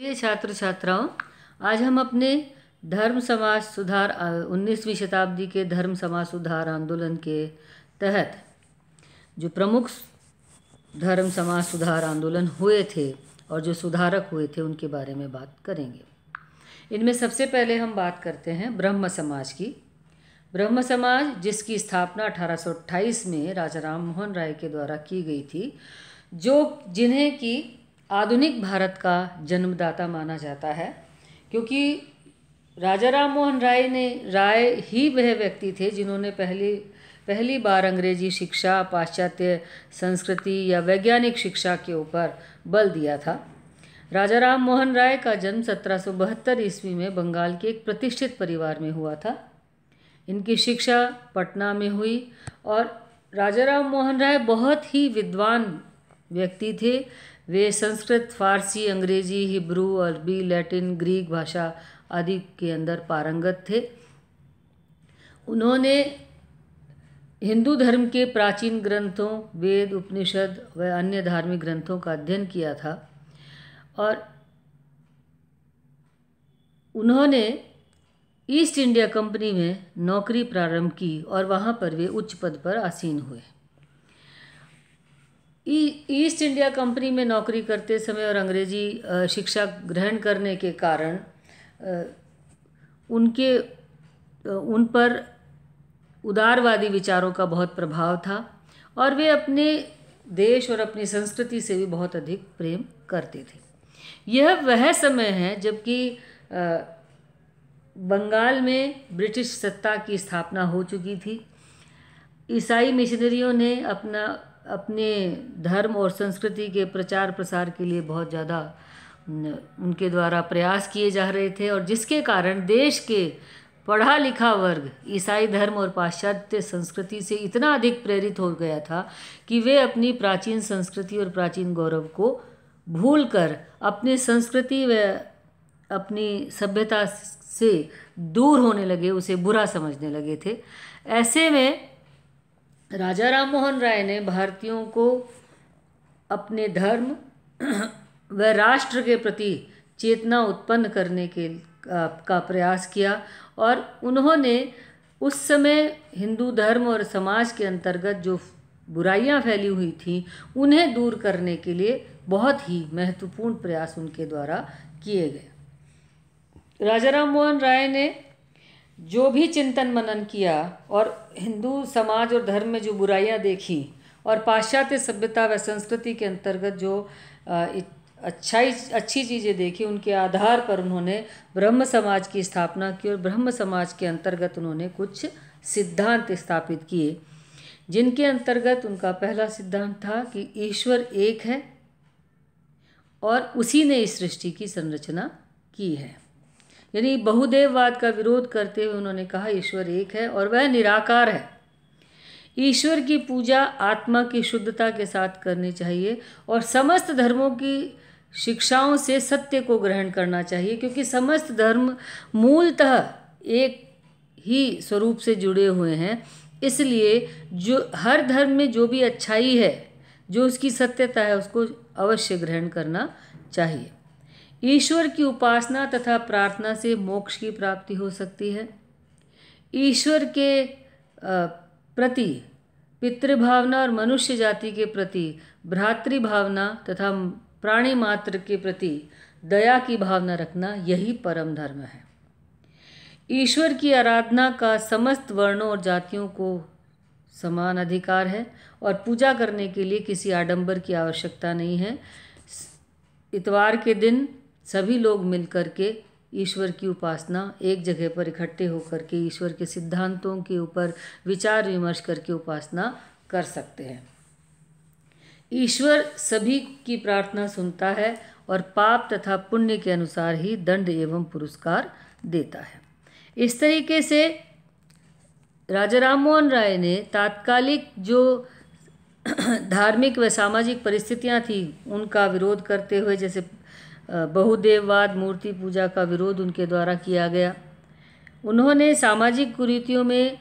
प्रिय छात्र छात्राओं आज हम अपने धर्म समाज सुधार उन्नीसवीं शताब्दी के धर्म समाज सुधार आंदोलन के तहत जो प्रमुख धर्म समाज सुधार आंदोलन हुए थे और जो सुधारक हुए थे उनके बारे में बात करेंगे इनमें सबसे पहले हम बात करते हैं ब्रह्म समाज की ब्रह्म समाज जिसकी स्थापना 1828 में राजा राम मोहन राय के द्वारा की गई थी जो जिन्हें की आधुनिक भारत का जन्मदाता माना जाता है क्योंकि राजा राम मोहन राय ने राय ही वह व्यक्ति थे जिन्होंने पहली पहली बार अंग्रेजी शिक्षा पाश्चात्य संस्कृति या वैज्ञानिक शिक्षा के ऊपर बल दिया था राजा राम मोहन राय का जन्म सत्रह सौ बहत्तर ईस्वी में बंगाल के एक प्रतिष्ठित परिवार में हुआ था इनकी शिक्षा पटना में हुई और राजा राम मोहन राय बहुत ही विद्वान व्यक्ति थे वे संस्कृत फारसी अंग्रेजी हिब्रू अरबी लैटिन ग्रीक भाषा आदि के अंदर पारंगत थे उन्होंने हिंदू धर्म के प्राचीन ग्रंथों वेद उपनिषद व अन्य धार्मिक ग्रंथों का अध्ययन किया था और उन्होंने ईस्ट इंडिया कंपनी में नौकरी प्रारंभ की और वहाँ पर वे उच्च पद पर आसीन हुए ईस्ट इंडिया कंपनी में नौकरी करते समय और अंग्रेजी शिक्षा ग्रहण करने के कारण उनके उन पर उदारवादी विचारों का बहुत प्रभाव था और वे अपने देश और अपनी संस्कृति से भी बहुत अधिक प्रेम करते थे यह वह समय है जबकि बंगाल में ब्रिटिश सत्ता की स्थापना हो चुकी थी ईसाई मिशनरियों ने अपना अपने धर्म और संस्कृति के प्रचार प्रसार के लिए बहुत ज़्यादा उनके द्वारा प्रयास किए जा रहे थे और जिसके कारण देश के पढ़ा लिखा वर्ग ईसाई धर्म और पाश्चात्य संस्कृति से इतना अधिक प्रेरित हो गया था कि वे अपनी प्राचीन संस्कृति और प्राचीन गौरव को भूल कर अपनी संस्कृति व अपनी सभ्यता से दूर होने लगे उसे बुरा समझने लगे थे ऐसे में राजा राम मोहन राय ने भारतीयों को अपने धर्म व राष्ट्र के प्रति चेतना उत्पन्न करने के का प्रयास किया और उन्होंने उस समय हिंदू धर्म और समाज के अंतर्गत जो बुराइयां फैली हुई थीं उन्हें दूर करने के लिए बहुत ही महत्वपूर्ण प्रयास उनके द्वारा किए गए राजा राम मोहन राय ने जो भी चिंतन मनन किया और हिंदू समाज और धर्म में जो बुराइयां देखी और पाश्चात्य सभ्यता व संस्कृति के अंतर्गत जो अच्छाई अच्छी चीज़ें देखी उनके आधार पर उन्होंने ब्रह्म समाज की स्थापना की और ब्रह्म समाज के अंतर्गत उन्होंने कुछ सिद्धांत स्थापित किए जिनके अंतर्गत उनका पहला सिद्धांत था कि ईश्वर एक है और उसी ने इस सृष्टि की संरचना की है यानी बहुदेववाद का विरोध करते हुए उन्होंने कहा ईश्वर एक है और वह निराकार है ईश्वर की पूजा आत्मा की शुद्धता के साथ करनी चाहिए और समस्त धर्मों की शिक्षाओं से सत्य को ग्रहण करना चाहिए क्योंकि समस्त धर्म मूलतः एक ही स्वरूप से जुड़े हुए हैं इसलिए जो हर धर्म में जो भी अच्छाई है जो उसकी सत्यता है उसको अवश्य ग्रहण करना चाहिए ईश्वर की उपासना तथा प्रार्थना से मोक्ष की प्राप्ति हो सकती है ईश्वर के प्रति पितृभावना और मनुष्य जाति के प्रति भ्रातृभावना तथा प्राणी मात्र के प्रति दया की भावना रखना यही परम धर्म है ईश्वर की आराधना का समस्त वर्णों और जातियों को समान अधिकार है और पूजा करने के लिए किसी आडंबर की आवश्यकता नहीं है इतवार के दिन सभी लोग मिलकर के ईश्वर की उपासना एक जगह पर इकट्ठे होकर के ईश्वर के सिद्धांतों के ऊपर विचार विमर्श करके उपासना कर सकते हैं ईश्वर सभी की प्रार्थना सुनता है और पाप तथा पुण्य के अनुसार ही दंड एवं पुरस्कार देता है इस तरीके से राजा राम मोहन राय ने तात्कालिक जो धार्मिक व सामाजिक परिस्थितियां थी उनका विरोध करते हुए जैसे बहुदेववाद मूर्ति पूजा का विरोध उनके द्वारा किया गया उन्होंने सामाजिक कुरीतियों में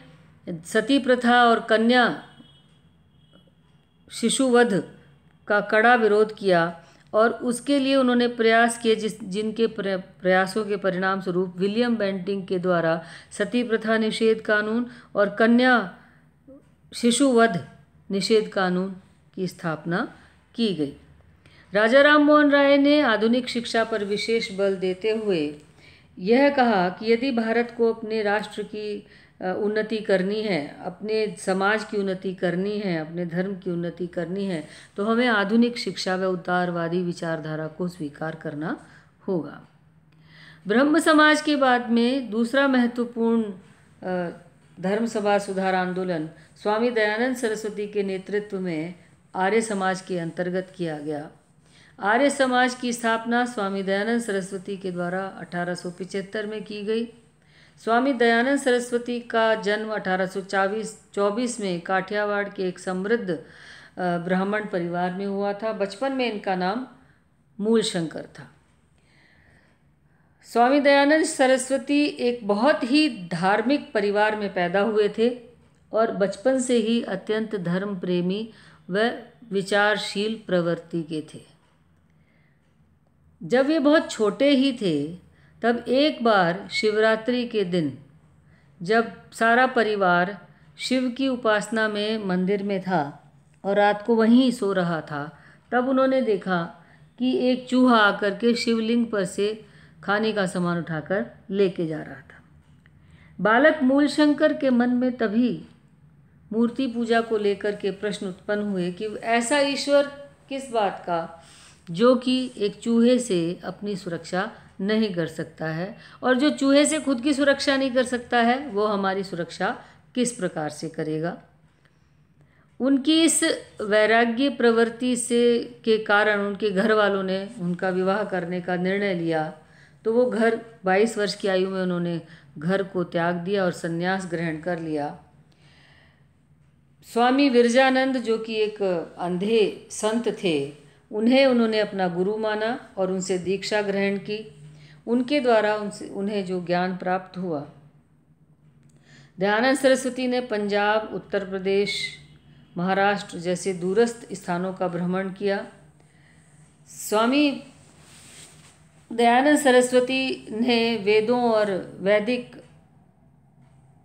सती प्रथा और कन्या शिशुवध का कड़ा विरोध किया और उसके लिए उन्होंने प्रयास किए जिस जिनके प्रयासों के परिणाम स्वरूप विलियम बेंटिंग के द्वारा सती प्रथा निषेध कानून और कन्या शिशुवध निषेध कानून की स्थापना की गई राजा राम मोहन राय ने आधुनिक शिक्षा पर विशेष बल देते हुए यह कहा कि यदि भारत को अपने राष्ट्र की उन्नति करनी है अपने समाज की उन्नति करनी है अपने धर्म की उन्नति करनी है तो हमें आधुनिक शिक्षा व उदारवादी विचारधारा को स्वीकार करना होगा ब्रह्म समाज के बाद में दूसरा महत्वपूर्ण धर्म सभा सुधार आंदोलन स्वामी दयानंद सरस्वती के नेतृत्व में आर्य समाज के अंतर्गत किया गया आर्य समाज की स्थापना स्वामी दयानंद सरस्वती के द्वारा अठारह में की गई स्वामी दयानंद सरस्वती का जन्म अठारह 24 में काठियावाड़ के एक समृद्ध ब्राह्मण परिवार में हुआ था बचपन में इनका नाम मूल शंकर था स्वामी दयानंद सरस्वती एक बहुत ही धार्मिक परिवार में पैदा हुए थे और बचपन से ही अत्यंत धर्म प्रेमी व विचारशील प्रवृत्ति के थे जब ये बहुत छोटे ही थे तब एक बार शिवरात्रि के दिन जब सारा परिवार शिव की उपासना में मंदिर में था और रात को वहीं सो रहा था तब उन्होंने देखा कि एक चूहा आकर के शिवलिंग पर से खाने का सामान उठाकर लेके जा रहा था बालक मूलशंकर के मन में तभी मूर्ति पूजा को लेकर के प्रश्न उत्पन्न हुए कि ऐसा ईश्वर किस बात का जो कि एक चूहे से अपनी सुरक्षा नहीं कर सकता है और जो चूहे से खुद की सुरक्षा नहीं कर सकता है वो हमारी सुरक्षा किस प्रकार से करेगा उनकी इस वैराग्य प्रवृत्ति से के कारण उनके घर वालों ने उनका विवाह करने का निर्णय लिया तो वो घर 22 वर्ष की आयु में उन्होंने घर को त्याग दिया और संन्यास ग्रहण कर लिया स्वामी विरजानंद जो कि एक अंधे संत थे उन्हें उन्होंने अपना गुरु माना और उनसे दीक्षा ग्रहण की उनके द्वारा उनसे उन्हें जो ज्ञान प्राप्त हुआ दयानंद सरस्वती ने पंजाब उत्तर प्रदेश महाराष्ट्र जैसे दूरस्थ स्थानों का भ्रमण किया स्वामी दयानंद सरस्वती ने वेदों और वैदिक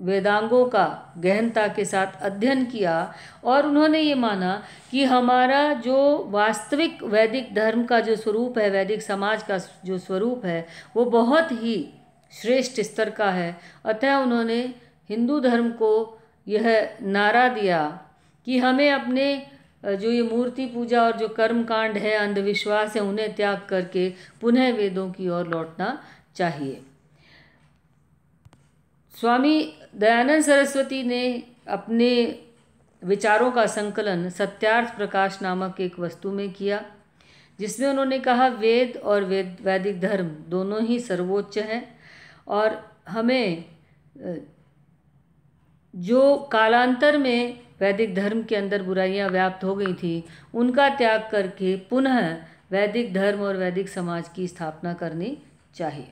वेदांगों का गहनता के साथ अध्ययन किया और उन्होंने ये माना कि हमारा जो वास्तविक वैदिक धर्म का जो स्वरूप है वैदिक समाज का जो स्वरूप है वो बहुत ही श्रेष्ठ स्तर का है अतः उन्होंने हिंदू धर्म को यह नारा दिया कि हमें अपने जो ये मूर्ति पूजा और जो कर्म कांड है अंधविश्वास है उन्हें त्याग करके पुनः वेदों की ओर लौटना चाहिए स्वामी दयानंद सरस्वती ने अपने विचारों का संकलन सत्यार्थ प्रकाश नामक एक वस्तु में किया जिसमें उन्होंने कहा वेद और वेद वैदिक धर्म दोनों ही सर्वोच्च हैं और हमें जो कालांतर में वैदिक धर्म के अंदर बुराइयां व्याप्त हो गई थी उनका त्याग करके पुनः वैदिक धर्म और वैदिक समाज की स्थापना करनी चाहिए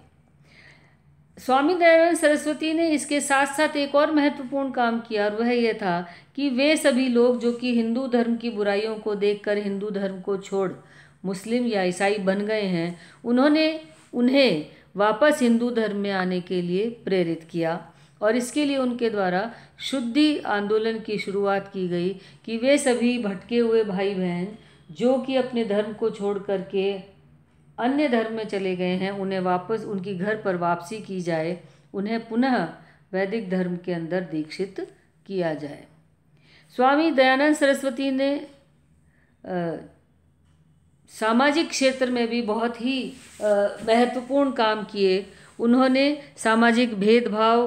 स्वामी दयानंद सरस्वती ने इसके साथ साथ एक और महत्वपूर्ण काम किया और वह यह था कि वे सभी लोग जो कि हिंदू धर्म की बुराइयों को देखकर हिंदू धर्म को छोड़ मुस्लिम या ईसाई बन गए हैं उन्होंने उन्हें वापस हिंदू धर्म में आने के लिए प्रेरित किया और इसके लिए उनके द्वारा शुद्धि आंदोलन की शुरुआत की गई कि वे सभी भटके हुए भाई बहन जो कि अपने धर्म को छोड़ करके अन्य धर्म में चले गए हैं उन्हें वापस उनकी घर पर वापसी की जाए उन्हें पुनः वैदिक धर्म के अंदर दीक्षित किया जाए स्वामी दयानंद सरस्वती ने आ, सामाजिक क्षेत्र में भी बहुत ही महत्वपूर्ण काम किए उन्होंने सामाजिक भेदभाव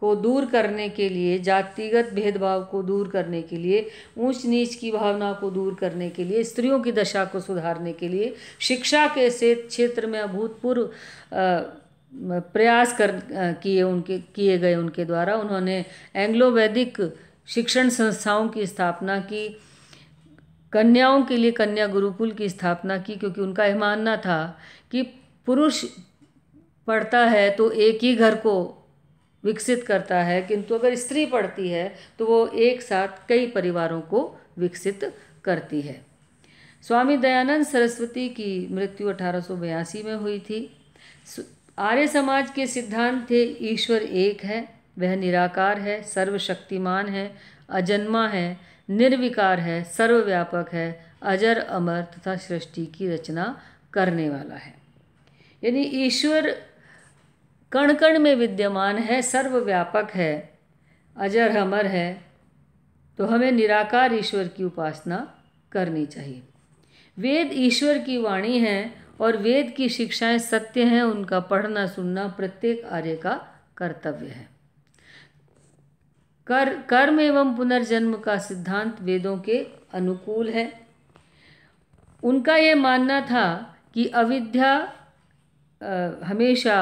को दूर करने के लिए जातिगत भेदभाव को दूर करने के लिए ऊंच नीच की भावना को दूर करने के लिए स्त्रियों की दशा को सुधारने के लिए शिक्षा के से क्षेत्र में अभूतपूर्व प्रयास कर किए उनके किए गए उनके द्वारा उन्होंने एंग्लो वैदिक शिक्षण संस्थाओं की स्थापना की कन्याओं के लिए कन्या गुरुकुल की स्थापना की क्योंकि उनका यह मानना था कि पुरुष पढ़ता है तो एक ही घर को विकसित करता है किंतु अगर स्त्री पढ़ती है तो वो एक साथ कई परिवारों को विकसित करती है स्वामी दयानंद सरस्वती की मृत्यु अठारह में हुई थी आर्य समाज के सिद्धांत थे ईश्वर एक है वह निराकार है सर्वशक्तिमान है अजन्मा है निर्विकार है सर्वव्यापक है अजर अमर तथा सृष्टि की रचना करने वाला है यानी ईश्वर कण कण में विद्यमान है सर्वव्यापक है अजर हमर है तो हमें निराकार ईश्वर की उपासना करनी चाहिए वेद ईश्वर की वाणी है और वेद की शिक्षाएं सत्य हैं उनका पढ़ना सुनना प्रत्येक आर्य का कर्तव्य है कर कर्म एवं पुनर्जन्म का सिद्धांत वेदों के अनुकूल है उनका यह मानना था कि अविद्या आ, हमेशा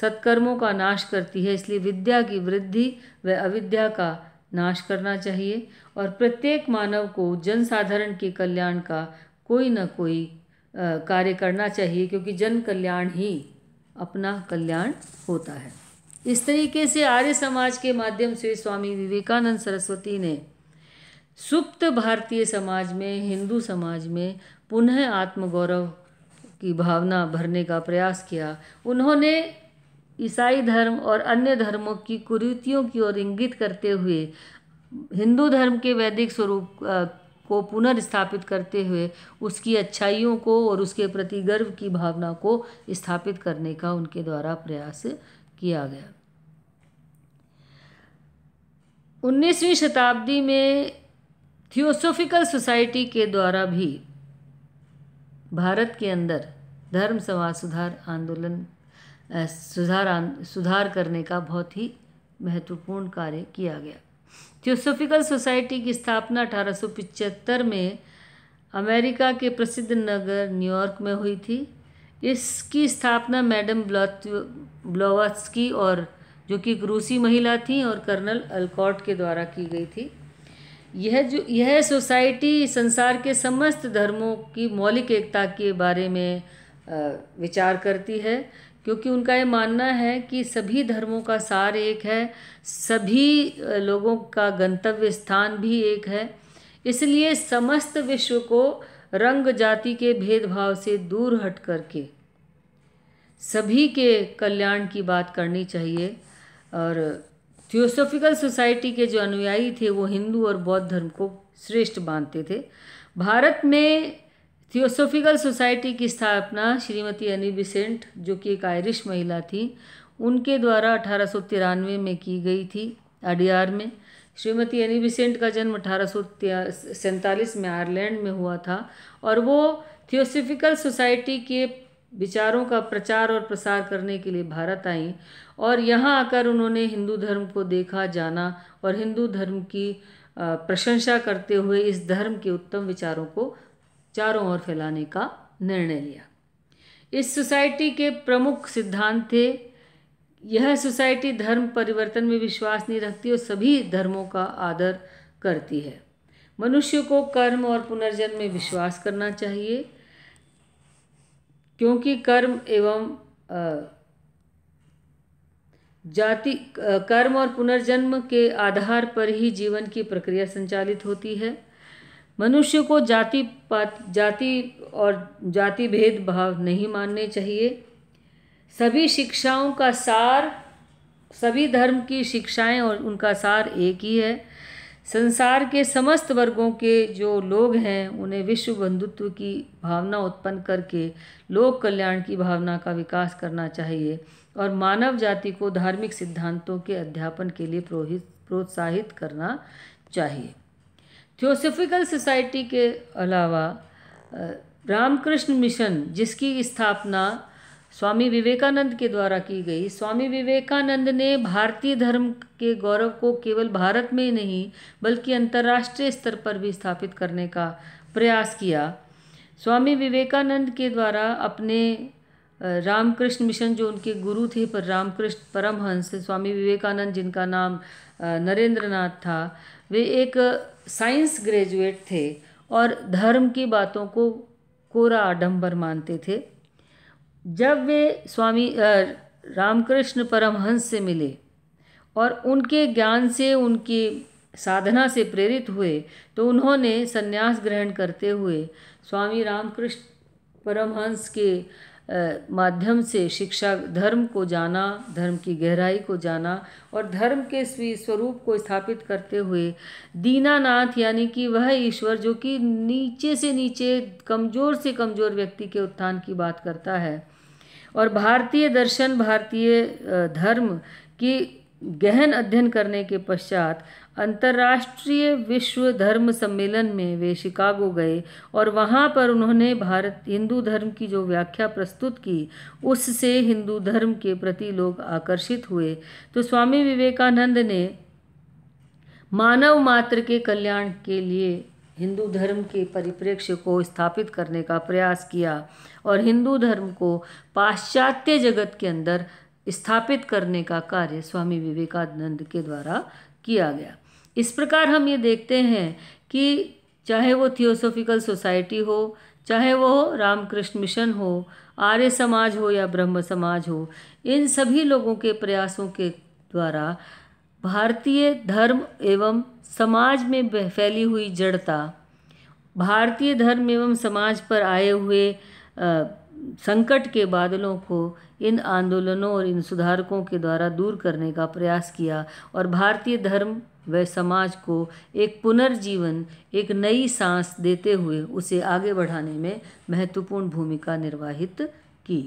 सत्कर्मों का नाश करती है इसलिए विद्या की वृद्धि व अविद्या का नाश करना चाहिए और प्रत्येक मानव को जनसाधारण के कल्याण का कोई न कोई कार्य करना चाहिए क्योंकि जन कल्याण ही अपना कल्याण होता है इस तरीके से आर्य समाज के माध्यम से स्वामी विवेकानंद सरस्वती ने सुप्त भारतीय समाज में हिंदू समाज में पुनः आत्मगौरव की भावना भरने का प्रयास किया उन्होंने ईसाई धर्म और अन्य धर्मों की कुरीतियों की ओर इंगित करते हुए हिंदू धर्म के वैदिक स्वरूप को पुनर्स्थापित करते हुए उसकी अच्छाइयों को और उसके प्रति गर्व की भावना को स्थापित करने का उनके द्वारा प्रयास किया गया 19वीं शताब्दी में थियोसोफिकल सोसाइटी के द्वारा भी भारत के अंदर धर्म समाज सुधार आंदोलन सुधार सुधार करने का बहुत ही महत्वपूर्ण कार्य किया गया थियोसोफिकल सोसाइटी की स्थापना अठारह में अमेरिका के प्रसिद्ध नगर न्यूयॉर्क में हुई थी इसकी स्थापना मैडम की और जो कि एक रूसी महिला थी और कर्नल अलकॉट के द्वारा की गई थी यह जो यह सोसाइटी संसार के समस्त धर्मों की मौलिक एकता के बारे में विचार करती है क्योंकि उनका ये मानना है कि सभी धर्मों का सार एक है सभी लोगों का गंतव्य स्थान भी एक है इसलिए समस्त विश्व को रंग जाति के भेदभाव से दूर हट करके सभी के कल्याण की बात करनी चाहिए और थियोसोफिकल सोसाइटी के जो अनुयायी थे वो हिंदू और बौद्ध धर्म को श्रेष्ठ मानते थे भारत में थियोसोफिकल सोसाइटी की स्थापना श्रीमती अनी बिसेंट जो कि एक आयरिश महिला थी उनके द्वारा अठारह में की गई थी अडियार में श्रीमती एनी बिसेंट का जन्म अठारह में आयरलैंड में हुआ था और वो थियोसोफिकल सोसाइटी के विचारों का प्रचार और प्रसार करने के लिए भारत आई और यहाँ आकर उन्होंने हिंदू धर्म को देखा जाना और हिंदू धर्म की प्रशंसा करते हुए इस धर्म के उत्तम विचारों को चारों ओर फैलाने का निर्णय लिया इस सोसाइटी के प्रमुख सिद्धांत थे यह सोसाइटी धर्म परिवर्तन में विश्वास नहीं रखती और सभी धर्मों का आदर करती है मनुष्य को कर्म और पुनर्जन्म में विश्वास करना चाहिए क्योंकि कर्म एवं जाति कर्म और पुनर्जन्म के आधार पर ही जीवन की प्रक्रिया संचालित होती है मनुष्य को जाति पात जाति और जाति भेद भाव नहीं मानने चाहिए सभी शिक्षाओं का सार सभी धर्म की शिक्षाएं और उनका सार एक ही है संसार के समस्त वर्गों के जो लोग हैं उन्हें विश्व बंधुत्व की भावना उत्पन्न करके लोक कल्याण की भावना का विकास करना चाहिए और मानव जाति को धार्मिक सिद्धांतों के अध्यापन के लिए प्रोहित प्रोत्साहित करना चाहिए थियोसफिकल सोसाइटी के अलावा रामकृष्ण मिशन जिसकी स्थापना स्वामी विवेकानंद के द्वारा की गई स्वामी विवेकानंद ने भारतीय धर्म के गौरव को केवल भारत में ही नहीं बल्कि अंतर्राष्ट्रीय स्तर पर भी स्थापित करने का प्रयास किया स्वामी विवेकानंद के द्वारा अपने रामकृष्ण मिशन जो उनके गुरु थे पर रामकृष्ण परमहंस स्वामी विवेकानंद जिनका नाम नरेंद्र नाथ था वे एक साइंस ग्रेजुएट थे और धर्म की बातों को कोरा आडंबर मानते थे जब वे स्वामी रामकृष्ण परमहंस से मिले और उनके ज्ञान से उनकी साधना से प्रेरित हुए तो उन्होंने संन्यास ग्रहण करते हुए स्वामी रामकृष्ण परमहंस के माध्यम से शिक्षा धर्म को जाना धर्म की गहराई को जाना और धर्म के स्वरूप को स्थापित करते हुए दीनानाथ यानी कि वह ईश्वर जो कि नीचे से नीचे कमज़ोर से कमज़ोर व्यक्ति के उत्थान की बात करता है और भारतीय दर्शन भारतीय धर्म की गहन अध्ययन करने के पश्चात अंतर्राष्ट्रीय विश्व धर्म सम्मेलन में वे शिकागो गए और वहाँ पर उन्होंने भारत हिंदू धर्म की जो व्याख्या प्रस्तुत की उससे हिंदू धर्म के प्रति लोग आकर्षित हुए तो स्वामी विवेकानंद ने मानव मात्र के कल्याण के लिए हिंदू धर्म के परिप्रेक्ष्य को स्थापित करने का प्रयास किया और हिंदू धर्म को पाश्चात्य जगत के अंदर स्थापित करने का कार्य स्वामी विवेकानंद के द्वारा किया गया इस प्रकार हम ये देखते हैं कि चाहे वो थियोसोफिकल सोसाइटी हो चाहे वो रामकृष्ण मिशन हो आर्य समाज हो या ब्रह्म समाज हो इन सभी लोगों के प्रयासों के द्वारा भारतीय धर्म एवं समाज में फैली हुई जड़ता भारतीय धर्म एवं समाज पर आए हुए संकट के बादलों को इन आंदोलनों और इन सुधारकों के द्वारा दूर करने का प्रयास किया और भारतीय धर्म व समाज को एक पुनर्जीवन एक नई सांस देते हुए उसे आगे बढ़ाने में महत्वपूर्ण भूमिका निर्वाहित की